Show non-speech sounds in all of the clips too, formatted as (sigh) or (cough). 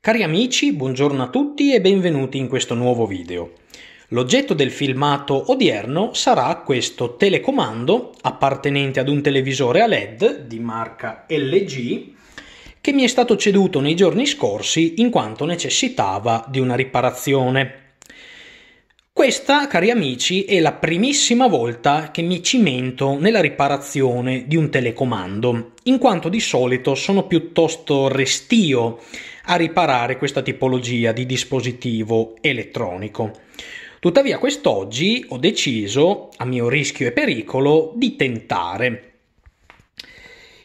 Cari amici, buongiorno a tutti e benvenuti in questo nuovo video. L'oggetto del filmato odierno sarà questo telecomando appartenente ad un televisore a LED di marca LG che mi è stato ceduto nei giorni scorsi in quanto necessitava di una riparazione. Questa, cari amici, è la primissima volta che mi cimento nella riparazione di un telecomando, in quanto di solito sono piuttosto restio a riparare questa tipologia di dispositivo elettronico. Tuttavia, quest'oggi ho deciso, a mio rischio e pericolo, di tentare.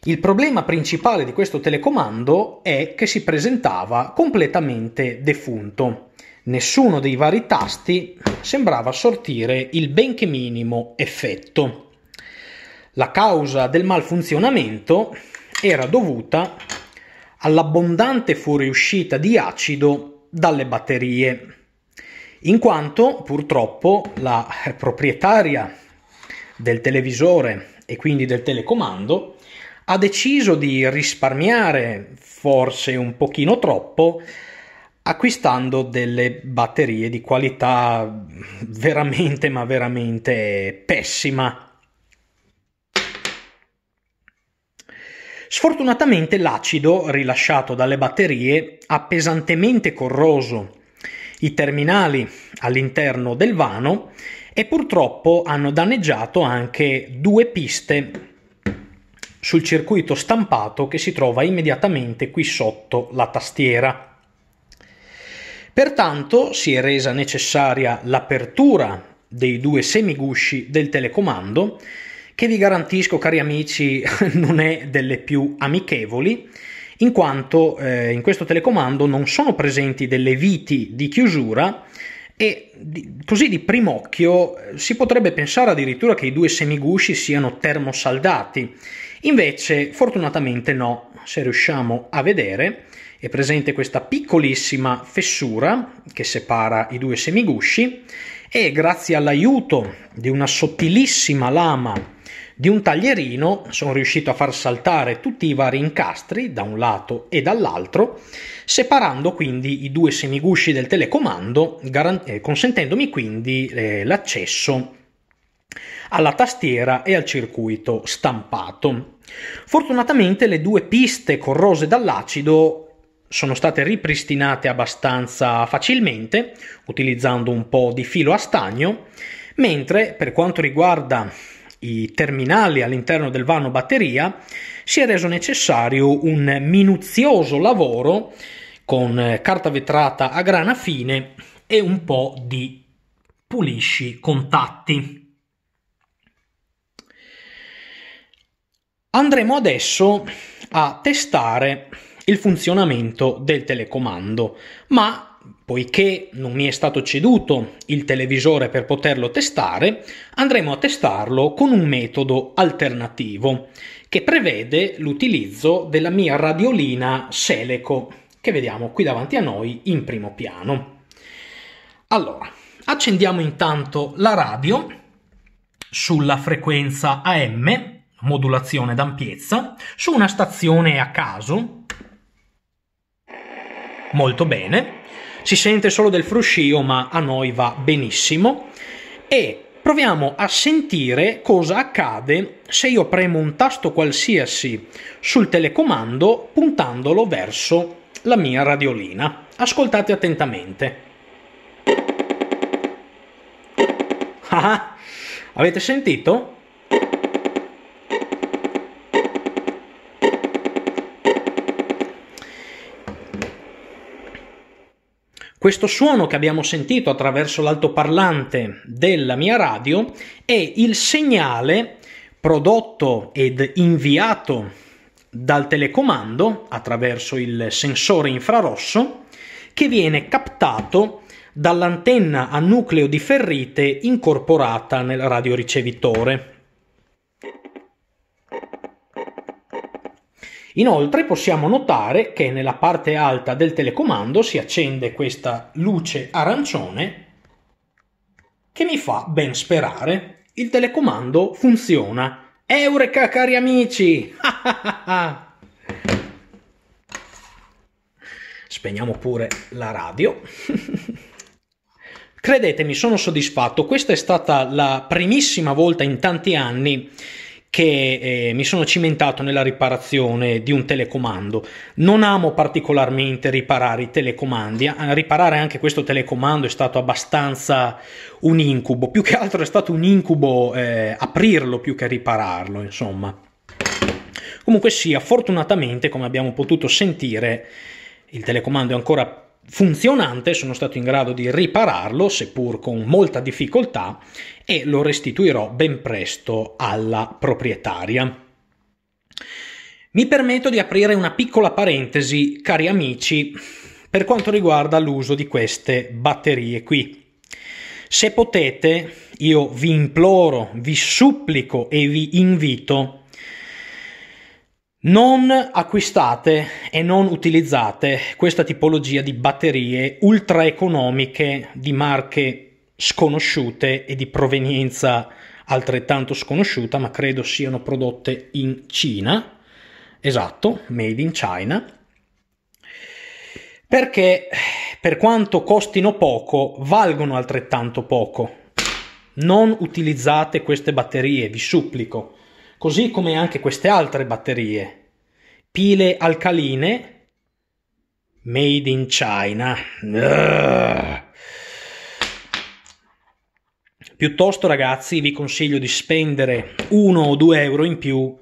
Il problema principale di questo telecomando è che si presentava completamente defunto. Nessuno dei vari tasti sembrava sortire il benché minimo effetto. La causa del malfunzionamento era dovuta all'abbondante fuoriuscita di acido dalle batterie, in quanto purtroppo la proprietaria del televisore e quindi del telecomando ha deciso di risparmiare forse un pochino troppo acquistando delle batterie di qualità veramente ma veramente pessima. Sfortunatamente l'acido rilasciato dalle batterie ha pesantemente corroso i terminali all'interno del vano e purtroppo hanno danneggiato anche due piste sul circuito stampato che si trova immediatamente qui sotto la tastiera. Pertanto si è resa necessaria l'apertura dei due semigusci del telecomando, che vi garantisco cari amici (laughs) non è delle più amichevoli, in quanto eh, in questo telecomando non sono presenti delle viti di chiusura e di, così di primo occhio eh, si potrebbe pensare addirittura che i due semigusci siano termosaldati. Invece, fortunatamente no, se riusciamo a vedere, è presente questa piccolissima fessura che separa i due semigusci e grazie all'aiuto di una sottilissima lama di un taglierino sono riuscito a far saltare tutti i vari incastri da un lato e dall'altro, separando quindi i due semigusci del telecomando, garant- eh, consentendomi quindi eh, l'accesso alla tastiera e al circuito stampato. Fortunatamente le due piste corrose dall'acido sono state ripristinate abbastanza facilmente utilizzando un po' di filo a stagno, mentre per quanto riguarda i terminali all'interno del vano batteria si è reso necessario un minuzioso lavoro con carta vetrata a grana fine e un po' di pulisci contatti. Andremo adesso a testare il funzionamento del telecomando, ma poiché non mi è stato ceduto il televisore per poterlo testare, andremo a testarlo con un metodo alternativo che prevede l'utilizzo della mia radiolina Seleco che vediamo qui davanti a noi in primo piano. Allora, accendiamo intanto la radio sulla frequenza AM, modulazione d'ampiezza, su una stazione a caso molto bene, si sente solo del fruscio ma a noi va benissimo e proviamo a sentire cosa accade se io premo un tasto qualsiasi sul telecomando puntandolo verso la mia radiolina. Ascoltate attentamente. Ah, avete sentito? Questo suono che abbiamo sentito attraverso l'altoparlante della mia radio è il segnale prodotto ed inviato dal telecomando attraverso il sensore infrarosso che viene captato dall'antenna a nucleo di ferrite incorporata nel radioricevitore. Inoltre possiamo notare che nella parte alta del telecomando si accende questa luce arancione che mi fa ben sperare. Il telecomando funziona. Eureka cari amici! (laughs) Spegniamo pure la radio. (laughs) Credetemi, sono soddisfatto. Questa è stata la primissima volta in tanti anni che eh, mi sono cimentato nella riparazione di un telecomando. Non amo particolarmente riparare i telecomandi, riparare anche questo telecomando è stato abbastanza un incubo, più che altro è stato un incubo eh, aprirlo più che ripararlo, insomma. Comunque sia, fortunatamente, come abbiamo potuto sentire, il telecomando è ancora funzionante, sono stato in grado di ripararlo, seppur con molta difficoltà, e lo restituirò ben presto alla proprietaria. Mi permetto di aprire una piccola parentesi, cari amici, per quanto riguarda l'uso di queste batterie qui. Se potete, io vi imploro, vi supplico e vi invito non acquistate e non utilizzate questa tipologia di batterie ultra economiche di marche sconosciute e di provenienza altrettanto sconosciuta, ma credo siano prodotte in Cina. Esatto, made in China. Perché per quanto costino poco, valgono altrettanto poco. Non utilizzate queste batterie, vi supplico così come anche queste altre batterie, pile alcaline made in China. Urgh. Piuttosto ragazzi vi consiglio di spendere 1 o 2 euro in più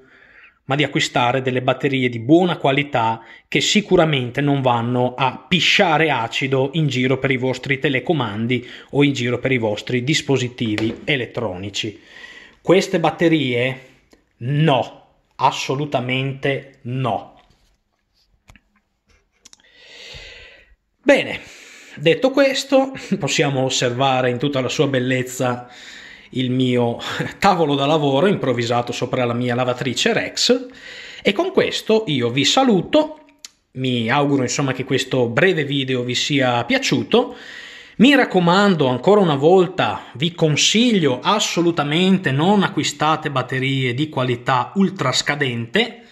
ma di acquistare delle batterie di buona qualità che sicuramente non vanno a pisciare acido in giro per i vostri telecomandi o in giro per i vostri dispositivi elettronici. Queste batterie No, assolutamente no. Bene, detto questo, possiamo osservare in tutta la sua bellezza il mio (laughs) tavolo da lavoro improvvisato sopra la mia lavatrice Rex e con questo io vi saluto, mi auguro insomma che questo breve video vi sia piaciuto mi raccomando, ancora una volta vi consiglio assolutamente non acquistate batterie di qualità ultra scadente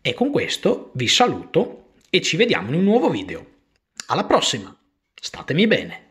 e con questo vi saluto e ci vediamo in un nuovo video. Alla prossima, statemi bene!